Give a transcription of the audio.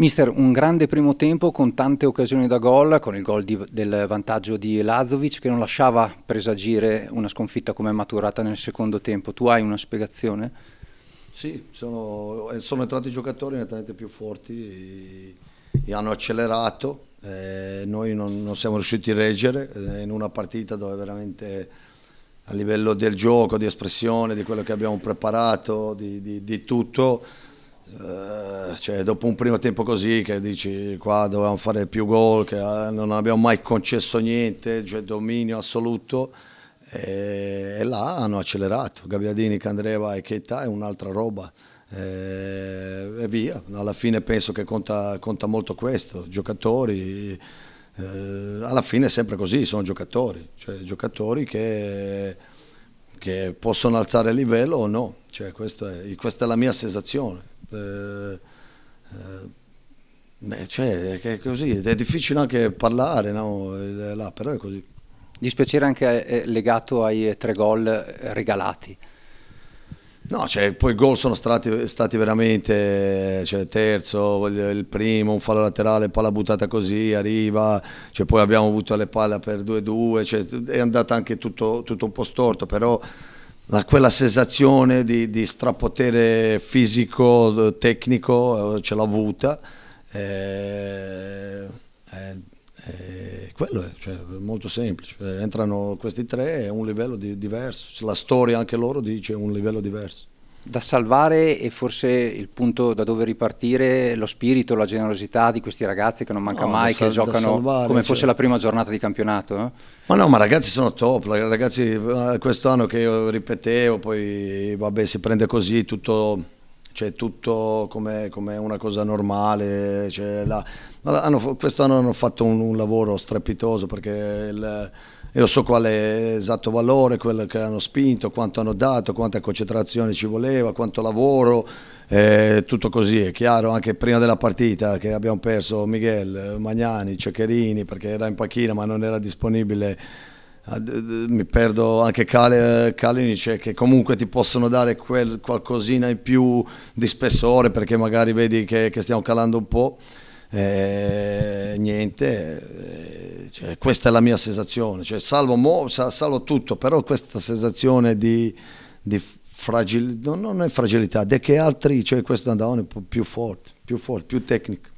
Mister, un grande primo tempo con tante occasioni da gol, con il gol di, del vantaggio di Lazovic che non lasciava presagire una sconfitta come è maturata nel secondo tempo. Tu hai una spiegazione? Sì, sono, eh, sono entrati giocatori nettamente più forti e hanno accelerato. Eh, noi non, non, siamo riusciti a reggere eh, in una partita dove veramente a livello del gioco, di espressione, di quello che abbiamo preparato, di, di, di tutto eh, cioè, dopo un primo tempo così che dici qua dovevamo fare più gol, che eh, non abbiamo mai concesso niente, cioè dominio assoluto e, eh, e là hanno accelerato, Gabbiadini, Candreva e Cheta è un'altra roba eh, e via, alla fine penso che conta, conta molto questo, giocatori alla fine è sempre così, sono giocatori, cioè giocatori che, che, possono alzare il livello o no. Cioè, è, questa è la mia sensazione. Eh, eh, cioè, è così, è difficile anche parlare, no? Là, però è così. Dispiacere anche eh, eh, legato ai eh, tre gol regalati. No, cioè, poi i gol sono stati, stati veramente, cioè, terzo, il primo, un fallo laterale, palla buttata così, arriva, cioè, poi abbiamo avuto le palle per 2-2, cioè, è andata anche tutto, tutto, un po' storto, però la, quella sensazione di, di, strapotere fisico, eh, tecnico, eh, ce l'ho avuta. Eh, eh, eh, quello è cioè, molto semplice. Entrano questi tre, è un livello di, diverso. La storia anche loro dice un livello diverso da salvare e forse il punto da dove ripartire, lo spirito, la generosità di questi ragazzi che non manca no, mai, sal- che giocano salvare, come cioè. fosse la prima giornata di campionato. Eh? Ma no, ma ragazzi sono top, ragazzi eh, quest'anno che io ripetevo, poi vabbè si prende così tutto c'è tutto come, come, una cosa normale. La, hanno, quest'anno hanno fatto un, un lavoro strepitoso perché il, io so qual è l'esatto valore, quello che hanno spinto, quanto hanno dato, quanta concentrazione ci voleva, quanto lavoro. Eh, tutto così è chiaro anche prima della partita che abbiamo perso Miguel, Magnani, Ceccherini perché era in panchina ma non era disponibile eh, mi perdo anche Kale, Kalinic eh, che comunque ti possono dare quel, qualcosina in più di spessore perché magari vedi che, che stiamo calando un po'. Eh, niente, eh, cioè, questa è la mia sensazione, cioè, salvo, mo, salvo, tutto, però questa sensazione di, di fragilità, non è fragilità, è che altri, cioè questo andavano più forte, più forte, più tecnico.